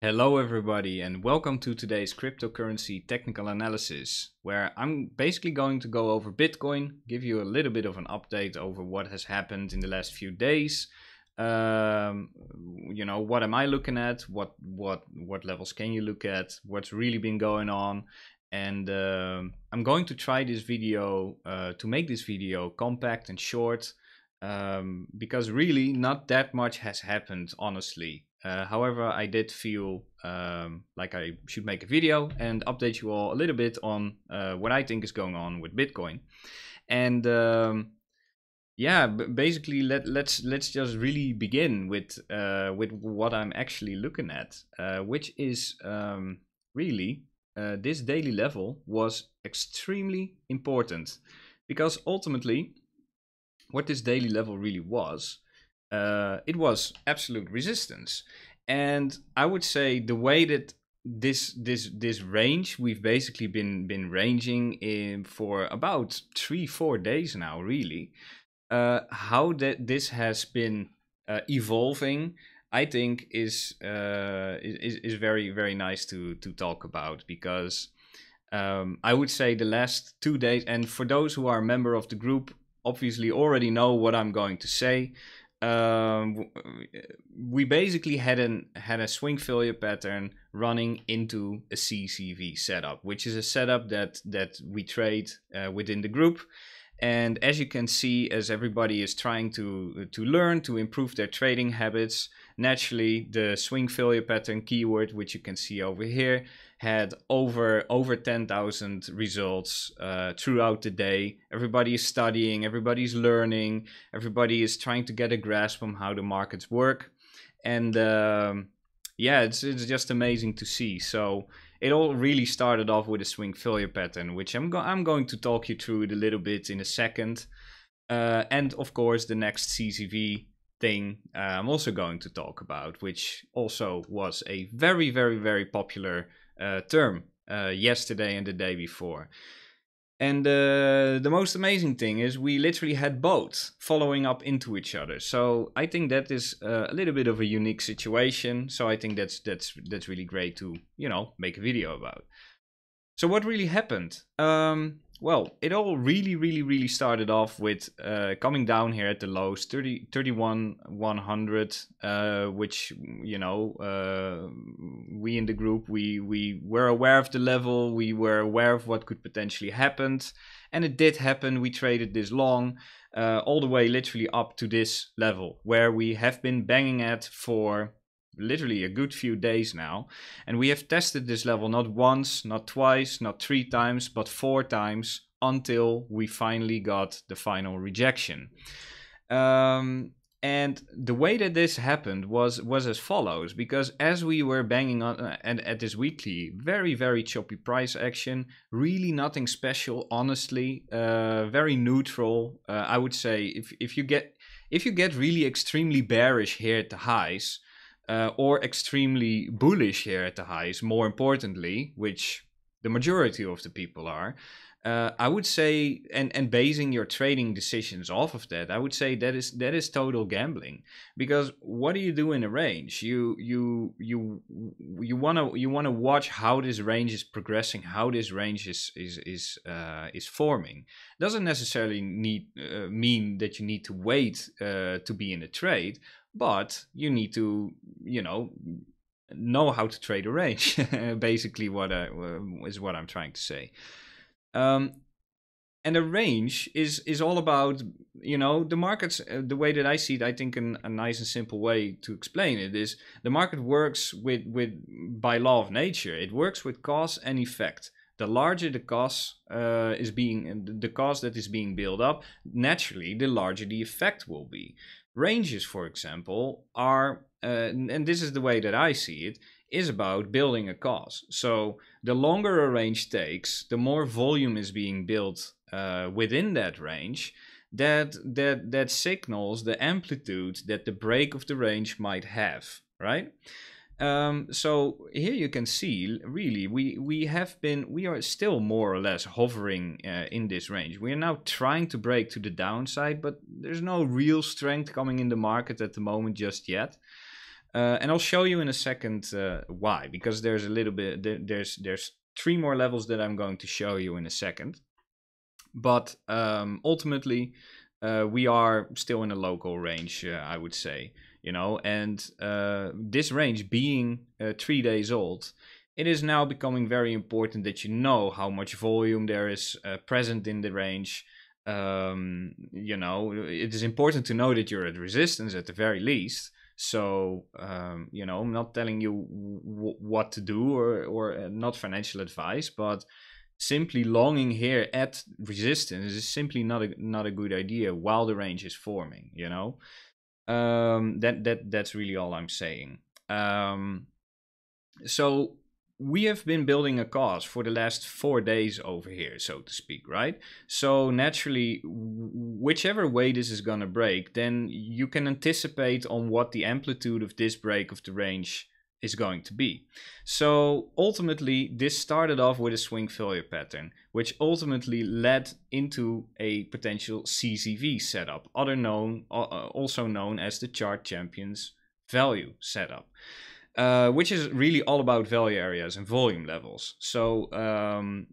Hello everybody and welcome to today's cryptocurrency technical analysis where I'm basically going to go over Bitcoin, give you a little bit of an update over what has happened in the last few days. Um, you know, what am I looking at? What what what levels can you look at? What's really been going on? And um, I'm going to try this video uh, to make this video compact and short um, because really not that much has happened honestly uh, however, I did feel um, like I should make a video and update you all a little bit on uh, what I think is going on with Bitcoin. And um, yeah, basically, let, let's let's just really begin with uh, with what I'm actually looking at, uh, which is um, really uh, this daily level was extremely important because ultimately, what this daily level really was uh, it was absolute resistance. And I would say the way that this this this range we've basically been been ranging in for about three four days now really uh how that this has been uh, evolving i think is uh is is very very nice to to talk about because um i would say the last two days and for those who are a member of the group obviously already know what i'm going to say um, uh, we basically had an had a swing failure pattern running into a CCV setup, which is a setup that that we trade uh, within the group. And as you can see, as everybody is trying to to learn to improve their trading habits, naturally the swing failure pattern keyword, which you can see over here, had over over 10,000 results uh, throughout the day. Everybody is studying, everybody's learning, everybody is trying to get a grasp on how the markets work, and um, yeah, it's it's just amazing to see. So it all really started off with a swing failure pattern, which I'm go- I'm going to talk you through it a little bit in a second, uh, and of course the next CCV thing uh, I'm also going to talk about, which also was a very very very popular uh, term uh, yesterday and the day before. And uh, the most amazing thing is we literally had both following up into each other. So I think that is uh, a little bit of a unique situation. So I think that's that's that's really great to you know make a video about. So what really happened? Um, well, it all really, really, really started off with uh, coming down here at the lows, 30, 31, 100, uh, which, you know, uh, we in the group, we, we were aware of the level, we were aware of what could potentially happen, and it did happen. We traded this long, uh, all the way literally up to this level, where we have been banging at for literally a good few days now. And we have tested this level not once, not twice, not three times, but four times until we finally got the final rejection. Um, and the way that this happened was was as follows because as we were banging on uh, and at this weekly very very choppy price action really nothing special honestly uh, very neutral uh, i would say if if you get if you get really extremely bearish here at the highs uh, or extremely bullish here at the highs, more importantly, which the majority of the people are, uh, I would say, and, and basing your trading decisions off of that, I would say that is that is total gambling. Because what do you do in a range? You you you you wanna you wanna watch how this range is progressing, how this range is is is uh, is forming. Doesn't necessarily need uh, mean that you need to wait uh, to be in a trade, but you need to, you know, know how to trade a range. Basically, what I, is what I'm trying to say. Um, and a range is is all about you know the markets uh, the way that i see it i think an, a nice and simple way to explain it is the market works with with by law of nature it works with cause and effect the larger the cause uh, is being the cause that is being built up naturally the larger the effect will be Ranges, for example, are, uh, and this is the way that I see it, is about building a cause. So the longer a range takes, the more volume is being built uh, within that range. That that that signals the amplitude that the break of the range might have, right? Um, so here you can see, really, we, we have been, we are still more or less hovering uh, in this range. We are now trying to break to the downside, but there's no real strength coming in the market at the moment just yet. Uh, and I'll show you in a second uh, why, because there's a little bit, there's, there's three more levels that I'm going to show you in a second. But um, ultimately, uh, we are still in a local range, uh, I would say you know and uh, this range being uh, three days old it is now becoming very important that you know how much volume there is uh, present in the range um, you know it is important to know that you're at resistance at the very least so um, you know i'm not telling you w- what to do or, or uh, not financial advice but simply longing here at resistance is simply not a not a good idea while the range is forming you know um, that that that's really all I'm saying. Um, so we have been building a cause for the last four days over here, so to speak, right? So naturally, whichever way this is gonna break, then you can anticipate on what the amplitude of this break of the range is going to be. So ultimately, this started off with a swing failure pattern, which ultimately led into a potential CCV setup, other known, uh, uh, also known as the chart champions value setup. Uh, which is really all about value areas and volume levels. So um,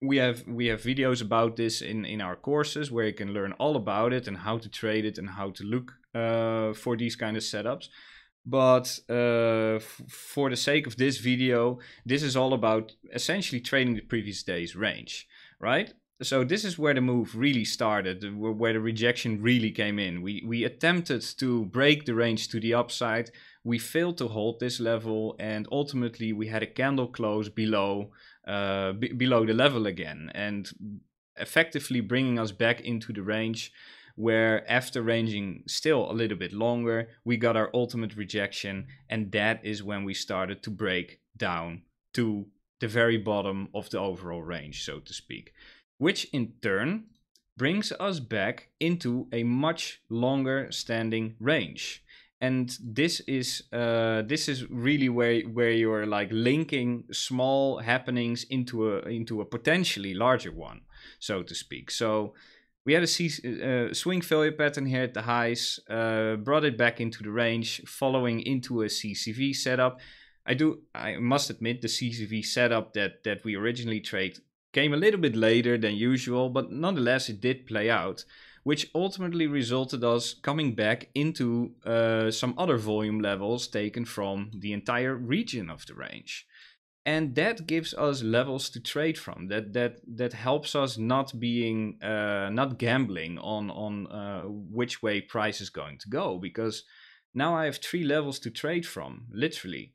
we have we have videos about this in in our courses where you can learn all about it and how to trade it and how to look uh, for these kind of setups. But uh, for the sake of this video, this is all about essentially trading the previous day's range, right? So this is where the move really started, where the rejection really came in. We, we attempted to break the range to the upside. We failed to hold this level and ultimately we had a candle close below, uh, below the level again and effectively bringing us back into the range where after ranging still a little bit longer, we got our ultimate rejection. And that is when we started to break down to the very bottom of the overall range, so to speak, which in turn brings us back into a much longer standing range. And this is uh, this is really where where you are like linking small happenings into a into a potentially larger one, so to speak. So we had a uh, swing failure pattern here at the highs, uh, brought it back into the range, following into a CCV setup. I do, I must admit, the CCV setup that that we originally trade came a little bit later than usual, but nonetheless it did play out, which ultimately resulted us coming back into uh, some other volume levels taken from the entire region of the range and that gives us levels to trade from that that that helps us not being uh, not gambling on on uh, which way price is going to go because now i have three levels to trade from literally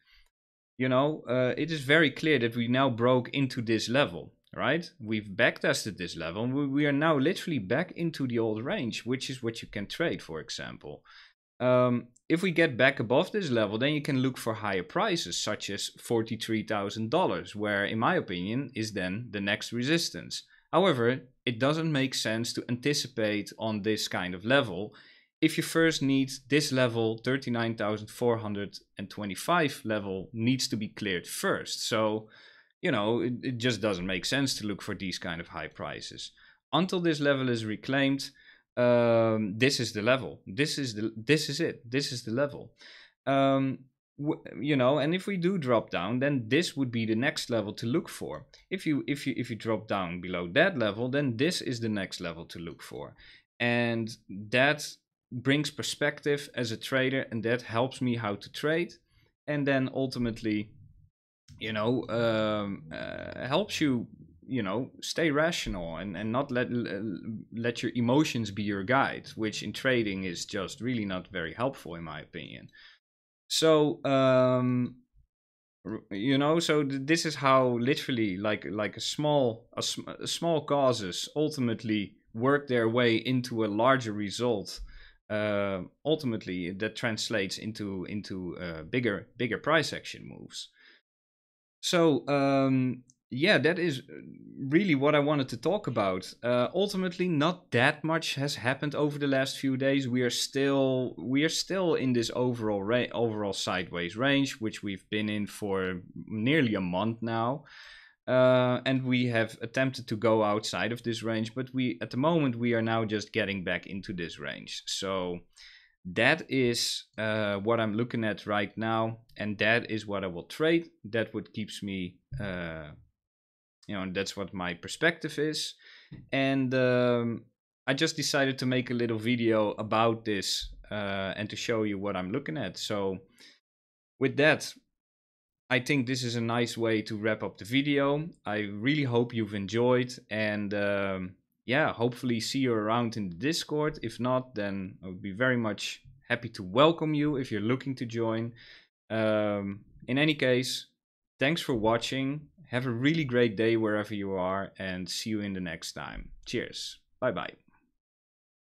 you know uh, it is very clear that we now broke into this level right we've back tested this level and we, we are now literally back into the old range which is what you can trade for example um, if we get back above this level, then you can look for higher prices, such as $43,000, where, in my opinion, is then the next resistance. However, it doesn't make sense to anticipate on this kind of level if you first need this level 39,425 level needs to be cleared first. So, you know, it, it, just doesn't make sense to look for these kind of high prices. Until this level is reclaimed, um, this is the level. This is the this is it. This is the level. Um, you know and if we do drop down then this would be the next level to look for if you if you if you drop down below that level then this is the next level to look for and that brings perspective as a trader and that helps me how to trade and then ultimately you know um, uh, helps you you know stay rational and and not let let your emotions be your guide which in trading is just really not very helpful in my opinion so um you know so this is how literally like like a small a, sm a small causes ultimately work their way into a larger result uh, ultimately that translates into into uh, bigger bigger price action moves so um, yeah, that is uh, really what I wanted to talk about. Uh, ultimately, not that much has happened over the last few days. We are still we are still in this overall ra- overall sideways range, which we've been in for nearly a month now. Uh, and we have attempted to go outside of this range, but we at the moment we are now just getting back into this range. So that is uh, what I'm looking at right now, and that is what I will trade. That what keeps me uh, you know that's what my perspective is hmm. and um, i just decided to make a little video about this uh, and to show you what i'm looking at so with that i think this is a nice way to wrap up the video i really hope you've enjoyed and um, yeah hopefully see you around in the discord if not then i would be very much happy to welcome you if you're looking to join um, in any case thanks for watching have a really great day wherever you are, and see you in the next time. Cheers. Bye bye.